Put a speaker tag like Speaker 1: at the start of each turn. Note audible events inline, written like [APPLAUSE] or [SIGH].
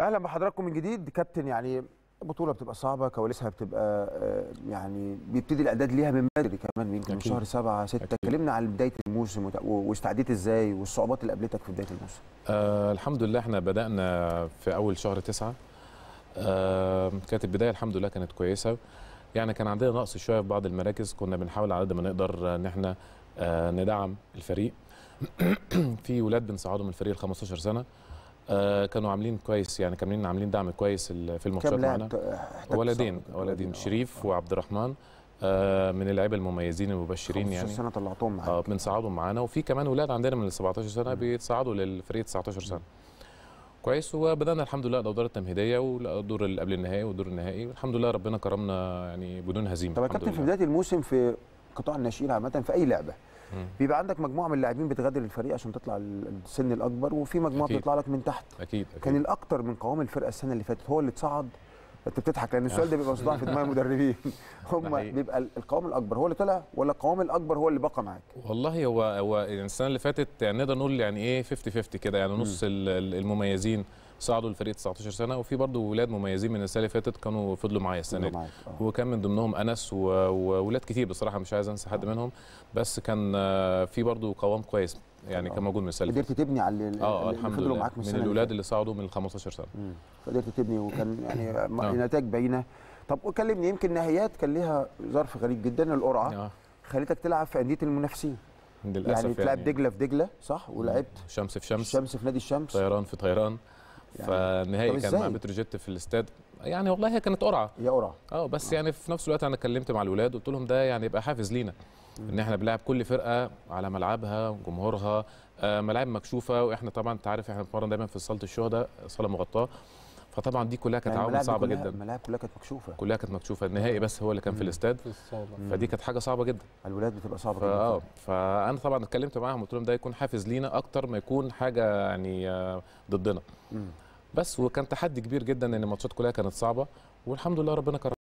Speaker 1: اهلا بحضراتكم من جديد كابتن يعني البطوله بتبقى صعبه كواليسها بتبقى آه، يعني بيبتدي الاعداد ليها من بدري كمان يمكن من شهر 7 6 اتكلمنا عن بدايه الموسم واستعديت ازاي والصعوبات اللي قابلتك في بدايه الموسم
Speaker 2: آه الحمد لله احنا بدانا في اول شهر 9 آه كانت البدايه الحمد لله كانت كويسه يعني كان عندنا نقص شويه في بعض المراكز كنا بنحاول على قد ما نقدر ان احنا آه ندعم الفريق [CLEARS THROAT] في ولاد بنصعدهم الفريق ال 15 سنه آه كانوا عاملين كويس يعني كاملين عاملين دعم كويس في الماتشات معانا ولدين ولدين شريف آه. وعبد الرحمن آه من اللعيبه المميزين المبشرين يعني سنه طلعتهم معانا آه بنصعدهم معانا وفي كمان ولاد عندنا من ال 17 سنه بيتصعدوا للفريق 19 سنه كويس وبدانا الحمد لله الادوار التمهيديه والدور اللي قبل النهائي والدور النهائي والحمد لله ربنا كرمنا يعني بدون هزيمه طب يا كابتن في بدايه
Speaker 1: الموسم في قطاع الناشئين عامه في اي لعبه بيبقى عندك مجموعه من اللاعبين بتغادر الفريق عشان تطلع السن الاكبر وفي مجموعه أكيد. بتطلع لك من تحت أكيد. أكيد. كان الاكتر من قوام الفرقه السنه اللي فاتت هو اللي اتصعد انت بتضحك لان السؤال ده بيبقى صداع في دماغ المدربين [LAUGHS] [LAUGHS] هم بيبقى القوام الاكبر هو اللي طلع ولا القوام الاكبر هو اللي بقى معاك
Speaker 2: والله هو هو يعني السنه اللي فاتت يعني نقدر نقول يعني ايه 50 50 كده يعني نص المميزين صعدوا الفريق 19 سنه وفي برضه ولاد مميزين من السنه اللي فاتت كانوا فضلوا معايا السنه دي آه. وكان من ضمنهم انس وولاد كتير بصراحه مش عايز انسى حد آه. منهم بس كان آه، في برضه قوام كويس يعني كان موجود من السنه قدرت
Speaker 1: تبني على اللي اه الحمد لله معاك من, من الاولاد
Speaker 2: اللي صعدوا من 15 سنه
Speaker 1: قدرت تبني وكان يعني نتائج باينه طب وكلمني يمكن نهايات كان ليها ظرف غريب جدا القرعه خليتك خلتك تلعب في انديه المنافسين للاسف يعني تلعب يعني دجله في دجله صح ولعبت
Speaker 2: شمس في شمس شمس في نادي الشمس طيران في طيران يعني فالنهائي كان مع بتروجيت في الاستاد يعني والله هي كانت قرعه هي قرعه اه بس آه. يعني في نفس الوقت انا اتكلمت مع الولاد وقلت لهم ده يعني يبقى حافز لينا ان احنا بنلعب كل فرقه على ملعبها جمهورها آه ملاعب مكشوفه واحنا طبعا انت عارف احنا بنتمرن دايما في صاله الشهداء صاله مغطاه فطبعا دي كلها كانت يعني عوامل صعبه كلها جدا
Speaker 1: الملاعب كلها كانت مكشوفه كلها
Speaker 2: كانت مكشوفه النهائي بس هو اللي كان في الاستاد فدي كانت حاجه صعبه جدا الولاد بتبقى صعبه جدا اه فانا طبعا اتكلمت معاهم قلت لهم ده يكون حافز لينا اكتر ما يكون حاجه يعني آه، ضدنا بس وكان تحدي كبير جدا ان الماتشات كلها كانت صعبه والحمد لله ربنا كرم